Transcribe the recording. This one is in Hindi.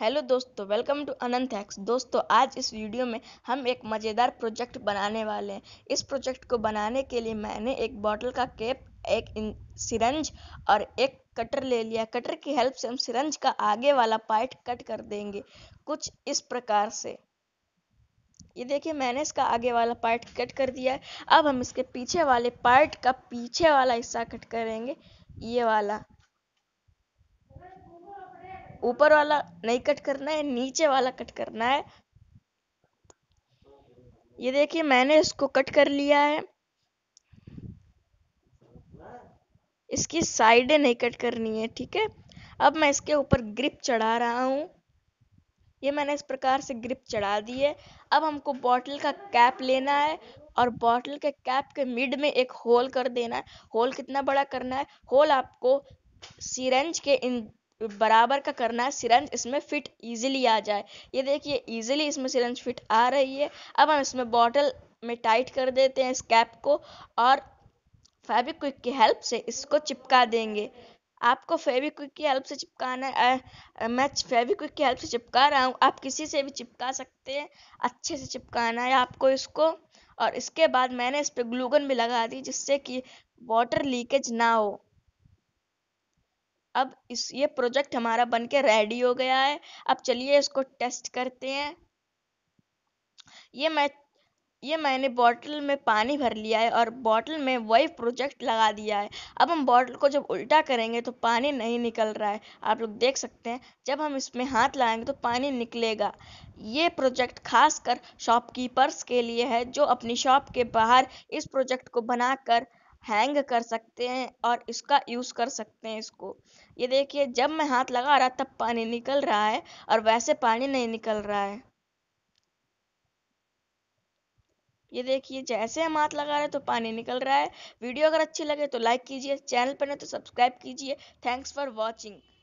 हेलो दोस्तों वेलकम टू अनंत हैक्स दोस्तों आज इस वीडियो में हम एक मज़ेदार प्रोजेक्ट बनाने वाले हैं इस प्रोजेक्ट को बनाने के लिए मैंने एक बॉटल का कैप एक सिरंज और एक कटर ले लिया कटर की हेल्प से हम सिरंज का आगे वाला पार्ट कट कर देंगे कुछ इस प्रकार से ये देखिए मैंने इसका आगे वाला पार्ट कट कर दिया है अब हम इसके पीछे वाले पार्ट का पीछे वाला हिस्सा कट करेंगे ये वाला ऊपर वाला नहीं कट करना है नीचे वाला कट करना है ये देखिए मैंने इसको कट कर लिया है इसकी साइडें नहीं कट करनी है ठीक है अब मैं इसके ऊपर ग्रिप चढ़ा रहा हूँ ये मैंने इस प्रकार से ग्रिप चढ़ा दी है अब हमको बॉटल का कैप लेना है और बॉटल के कैप के मिड में एक होल कर देना है होल कितना बड़ा करना है होल आपको सीरेंज के इन बराबर का करना है सिरंज इसमें फिट इजीली आ जाए ये देखिए इजीली इसमें सिरंज फिट आ रही है अब हम इसमें बॉटल में टाइट कर देते हैं इस कैप को और फैब्रिक क्विक की हेल्प से इसको चिपका देंगे आपको फेविक क्विक की हेल्प से चिपकाना है मैं फेविक क्विक की हेल्प से चिपका रहा हूँ आप किसी से भी चिपका सकते हैं अच्छे से चिपकाना है आपको इसको और इसके बाद मैंने इस पर ग्लूगन भी लगा दी जिससे कि वाटर लीकेज ना हो अब इस ये प्रोजेक्ट हमारा बन के रेडी हो गया है अब चलिए इसको टेस्ट करते हैं ये मैं ये मैंने बॉटल में पानी भर लिया है और बॉटल में वही प्रोजेक्ट लगा दिया है अब हम बॉटल को जब उल्टा करेंगे तो पानी नहीं निकल रहा है आप लोग देख सकते हैं जब हम इसमें हाथ लाएंगे तो पानी निकलेगा ये प्रोजेक्ट खासकर शॉपकीपर्स के लिए है जो अपनी शॉप के बाहर इस प्रोजेक्ट को बनाकर हैंग कर सकते हैं और इसका यूज़ कर सकते हैं इसको ये देखिए जब मैं हाथ लगा रहा तब पानी निकल रहा है और वैसे पानी नहीं निकल रहा है ये देखिए जैसे हम हाथ लगा रहे हैं तो पानी निकल रहा है वीडियो अगर अच्छी लगे तो लाइक कीजिए चैनल पर नहीं तो सब्सक्राइब कीजिए थैंक्स फॉर वॉचिंग